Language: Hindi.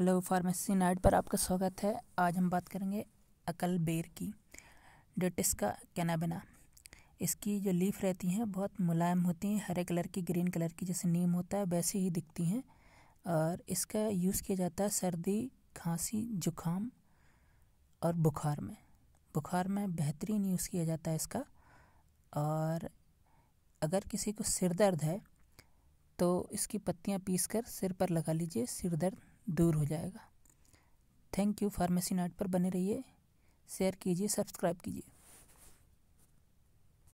हेलो फार्मेसी नाइट पर आपका स्वागत है आज हम बात करेंगे अकल बेर की का कैनाबिना इसकी जो लीफ रहती हैं बहुत मुलायम होती हैं हरे कलर की ग्रीन कलर की जैसे नीम होता है वैसे ही दिखती हैं और इसका यूज़ किया जाता है सर्दी खांसी जुखाम और बुखार में बुखार में बेहतरीन यूज़ किया जाता है इसका और अगर किसी को सिर दर्द है तो इसकी पत्तियाँ कर सिर पर लगा लीजिए सिर दर्द दूर हो जाएगा थैंक यू फार्मेसी नाट पर बने रहिए शेयर कीजिए सब्सक्राइब कीजिए